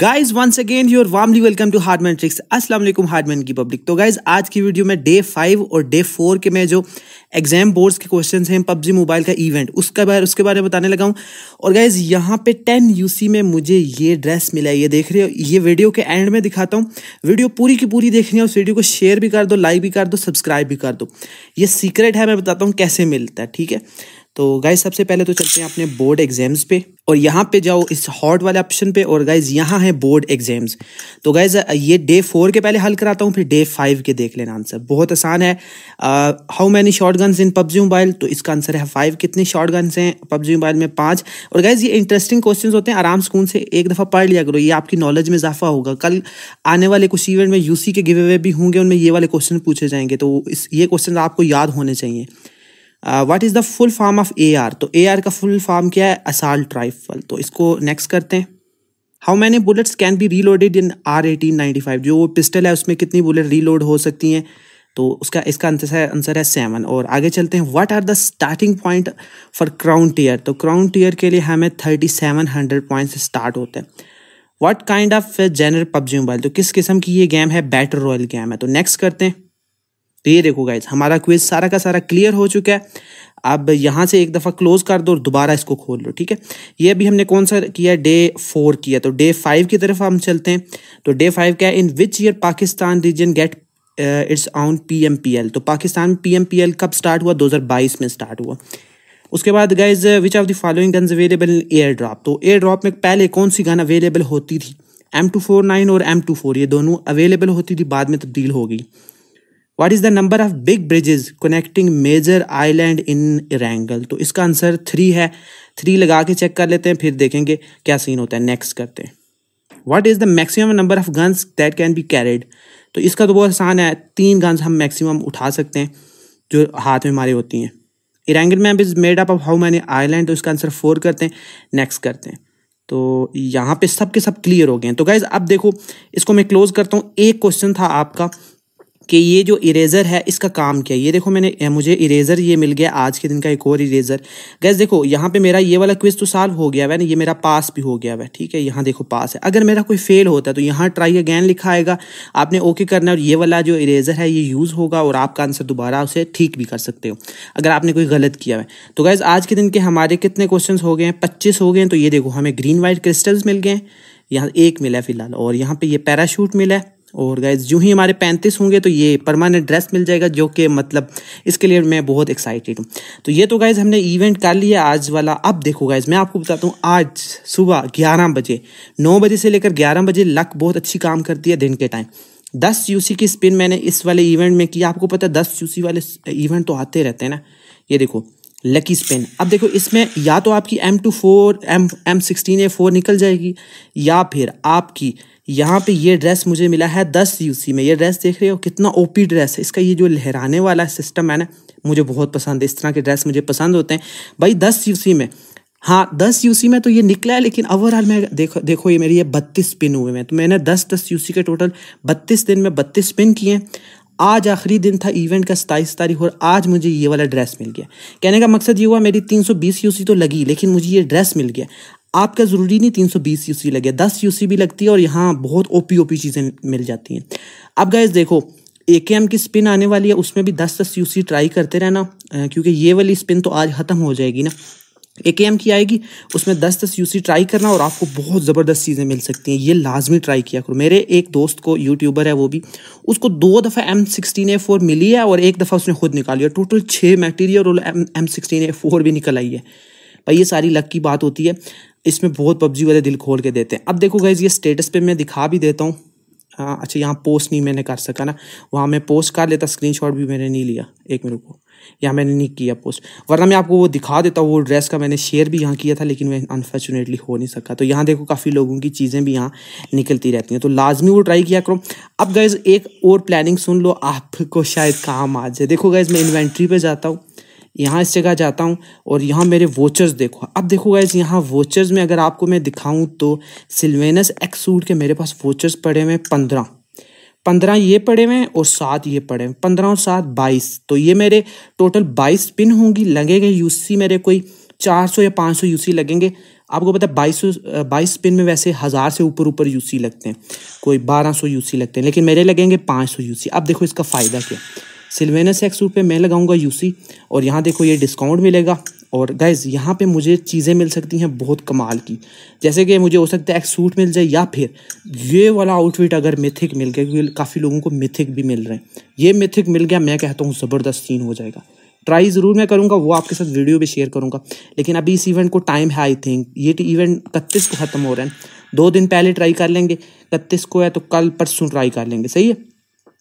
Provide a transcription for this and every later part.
guys once again your warmly welcome to Hardman Tricks Aslam man की public तो guys आज की वीडियो में डे फाइव और डे फोर के मैं जो एग्जाम बोर्ड्स के क्वेश्चन हैं पबजी मोबाइल का इवेंट उसका बारे उसके बारे में बताने लगा हूँ और गाइज यहाँ पे टेन सी में मुझे ये ड्रेस मिला है ये देख रहे हो ये वीडियो के एंड में दिखाता हूँ वीडियो पूरी की पूरी देख रही है उस वीडियो को शेयर भी कर दो लाइक भी कर दो सब्सक्राइब भी कर दो ये सीक्रेट है मैं बताता हूँ कैसे मिलता है ठीक है तो गाइज सबसे पहले तो चलते हैं अपने बोर्ड एग्जाम्स पे और यहाँ पे जाओ इस हॉट वाले ऑप्शन पे और गाइज यहाँ है बोर्ड एग्जाम्स तो गाइज ये डे फोर के पहले हल कराता हूँ फिर डे फाइव के देख लेना आंसर बहुत आसान है how many shotguns in PUBG mobile तो इसका आंसर है फाइव कितने शॉर्ट गन्स हैं पबजी मोबाइल में पाँच और गाइज ये इंटरेस्टिंग क्वेश्चन होते हैं आराम सुकून से एक दफ़ा पढ़ लिया करो ये आपकी नॉलेज में इजाफा होगा कल आने वाले कुछ इवेंट में यूसी के गिवे भी होंगे उनमें ये वाले क्वेश्चन पूछे जाएंगे तो इस ये क्वेश्चन आपको याद होने चाहिए what is the full form of A R तो ए आर का फुल फॉर्म क्या है असाल्ट राइफल तो इसको नेक्स्ट करते हैं how many bullets can be reloaded in R eighteen ninety five जो वो पिस्टल है उसमें कितनी बुलेट रीलोड हो सकती हैं तो उसका इसका आंसर है आंसर है सेवन और आगे चलते हैं what are the starting point for crown tier तो क्राउन टीयर के लिए हमें थर्टी सेवन हंड्रेड पॉइंट से स्टार्ट होते हैं what kind of general PUBG mobile तो किस किस्म की ये गेम है बैटर रॉयल गेम है तो नेक्स्ट करते हैं तो ये देखो गाइज हमारा क्विज सारा का सारा क्लियर हो चुका है अब यहाँ से एक दफ़ा क्लोज कर दो और दोबारा इसको खोल लो ठीक है ये अभी हमने कौन सा किया डे फोर किया तो डे फाइव की तरफ हम चलते हैं तो डे फाइव क्या है in which year Pakistan region get its on P M P L तो Pakistan P M P L कब स्टार्ट हुआ दो हज़ार बाईस में स्टार्ट हुआ उसके बाद guys which of the following guns available in air drop तो एयर ड्रॉप में पहले कौन सी गन अवेलेबल होती थी एम टू फोर नाइन और एम टू फोर ये दोनों अवेलेबल होती थी बाद में तब्दील हो गई what is the number of big bridges connecting major island in Erangel तो इसका आंसर थ्री है थ्री लगा के चेक कर लेते हैं फिर देखेंगे क्या सीन होता है नेक्स्ट करते हैं what is the maximum number of guns that can be carried तो इसका तो बहुत आसान है तीन गन्स हम मैक्सिमम उठा सकते हैं जो हाथ में हमारे होती हैं Erangel map is made up of how many island तो इसका आंसर फोर करते हैं नेक्स्ट करते हैं तो यहाँ पे सब के सब क्लियर हो गए हैं तो गाइज़ अब देखो इसको मैं क्लोज करता हूँ एक क्वेश्चन था आपका कि ये जो इरेज़र है इसका काम क्या है ये देखो मैंने मुझे इरेज़र ये मिल गया आज के दिन का एक और इरेज़र गैस देखो यहाँ पे मेरा ये वाला क्विज़ तो सॉल्व हो गया है ना ये मेरा पास भी हो गया है ठीक है यहाँ देखो पास है अगर मेरा कोई फेल होता है तो यहाँ ट्राई अगैन लिखा आएगा आपने ओके करना है और ये वाला जो इरेज़र है ये यूज़ होगा और आपका आंसर दोबारा उसे ठीक भी कर सकते हो अगर आपने कोई गलत किया है तो गैज़ आज के दिन के हमारे कितने क्वेश्चन हो गए हैं पच्चीस हो गए हैं तो ये देखो हमें ग्रीन वाइट क्रिस्टल्स मिल गए हैं यहाँ एक मिला है फिलहाल और यहाँ पर ये पैराशूट मिला है और गाइज जो ही हमारे पैंतीस होंगे तो ये परमानेंट ड्रेस मिल जाएगा जो कि मतलब इसके लिए मैं बहुत एक्साइटेड हूँ तो ये तो गाइज हमने इवेंट कर लिया आज वाला अब देखो गाइज मैं आपको बताता हूँ आज सुबह ग्यारह बजे नौ बजे से लेकर ग्यारह बजे लक बहुत अच्छी काम करती है दिन के टाइम दस यूसी की स्पिन मैंने इस वाले इवेंट में किया आपको पता है दस यूसी वाले इवेंट तो आते रहते हैं ना ये देखो लकी स्पिन अब देखो इसमें या तो आपकी M two four M M sixteen A four निकल जाएगी या फिर आपकी यहाँ पे ये ड्रेस मुझे मिला है दस यूसी में ये ड्रेस देख रहे हो कितना ओपी ड्रेस है इसका ये जो लहराने वाला सिस्टम है ना मुझे बहुत पसंद है इस तरह के ड्रेस मुझे पसंद होते हैं भाई दस यूसी में हाँ दस यूसी में तो ये निकला है लेकिन ओवरऑल मैं देखो देखो ये मेरी ये बत्तीस पिन हुए हैं तो मैंने दस दस यूसी के टोटल बत्तीस दिन में बत्तीस पिन किए आज आखिरी दिन था इवेंट का सताईस तारीख और आज मुझे ये वाला ड्रेस मिल गया कहने का मकसद ये हुआ मेरी तीन सौ बीस यूसी तो लगी लेकिन मुझे ये ड्रेस मिल गया आपका ज़रूरी नहीं तीन सौ बीस यूसी लगे दस यूसी भी लगती है और यहाँ बहुत ओपी ओपी चीज़ें मिल जाती हैं अब गैस देखो ए के एम की स्पिन आने वाली है उसमें भी दस दस यूसी ट्राई करते रहना क्योंकि ये वाली स्पिन तो आज ख़त्म हो जाएगी ना एक एम की आएगी उसमें दस दस यूसी ट्राई करना और आपको बहुत ज़बरदस्त चीज़ें मिल सकती हैं ये लाजमी ट्राई किया करो मेरे एक दोस्त को यूट्यूबर है वो भी उसको दो दफ़ा एम सिक्सटीन ए फोर मिली है और एक दफ़ा उसने खुद निकाली है टोटल छः मैटीरियल और M M sixteen A four भी निकल आई है भाई ये सारी लक की बात होती है इसमें बहुत पबजी वाले दिल खोल के देते हैं अब देखो गाइज ये स्टेटस पर मैं दिखा भी देता हूँ हाँ अच्छा यहाँ पोस्ट नहीं मैंने कर सका ना वहाँ मैं पोस्ट कर लेता स्क्रीनशॉट भी मैंने नहीं लिया एक मिनट को यहाँ मैंने नहीं किया पोस्ट वरना मैं आपको वो दिखा देता हूँ वो ड्रेस का मैंने शेयर भी यहाँ किया था लेकिन मैं अनफॉर्चुनेटली हो नहीं सका तो यहाँ देखो काफ़ी लोगों की चीज़ें भी यहाँ निकलती रहती हैं तो लाजमी वो ट्राई किया करो अब गैज़ एक और प्लानिंग सुन लो आपको शायद काम आ जाए देखो गैज़ मैं इन्वेंट्री पर जाता हूँ यहाँ इस जगह जाता हूँ और यहाँ मेरे वोचर्स देखो अब देखो गाइज यहाँ वोचर्स में अगर आपको मैं दिखाऊँ तो सिल्वेनस सूट के मेरे पास वोचर्स पड़े हुए हैं पंद्रह पंद्रह ये पड़े हुए हैं और सात ये पड़े हुए पंद्रह और सात बाईस तो ये मेरे टोटल बाईस पिन होंगी लगेंगे यूसी मेरे कोई चार सौ या पाँच सौ यूसी लगेंगे आपको पता है बाईस बाईस पिन में वैसे हज़ार से ऊपर ऊपर यूसी लगते हैं कोई बारह सौ यूसी लगते हैं लेकिन मेरे लगेंगे पाँच सौ यूसी अब देखो इसका फ़ायदा क्या सिलवेनस एक्स पे मैं लगाऊंगा यूसी और यहाँ देखो ये डिस्काउंट मिलेगा और गाइज यहाँ पे मुझे चीज़ें मिल सकती हैं बहुत कमाल की जैसे कि मुझे हो सकता है एक सूट मिल जाए या फिर ये वाला आउटफिट अगर मिथिक मिल गया क्योंकि काफ़ी लोगों को मिथिक भी मिल रहे हैं ये मिथिक मिल गया मैं कहता हूँ ज़बरदस्त सीन हो जाएगा ट्राई ज़रूर मैं करूँगा वो आपके साथ वीडियो भी शेयर करूँगा लेकिन अभी इस इवेंट को टाइम है आई थिंक ये इवेंट इकतीस को ख़त्म हो रहे हैं दो दिन पहले ट्राई कर लेंगे इकतीस को है तो कल परसों ट्राई कर लेंगे सही है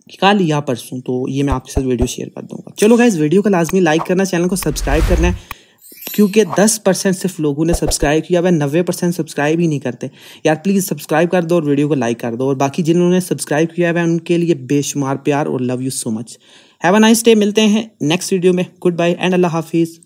निकाल या परसों तो ये मैं आपके साथ वीडियो शेयर कर दूंगा चलो गाइज वीडियो का लाजमी लाइक करना चैनल को सब्सक्राइब करना है क्योंकि 10 परसेंट सिर्फ लोगों ने सब्सक्राइब किया वह नब्बे परसेंट सब्सक्राइब ही नहीं करते यार प्लीज़ सब्सक्राइब कर दो और वीडियो को लाइक कर दो और बाकी जिन्होंने सब्सक्राइब किया है उनके लिए बेशुमार प्यार और love you so much have a nice day मिलते हैं नेक्स्ट वीडियो में गुड बाय एंड अल्लाह हाफिज़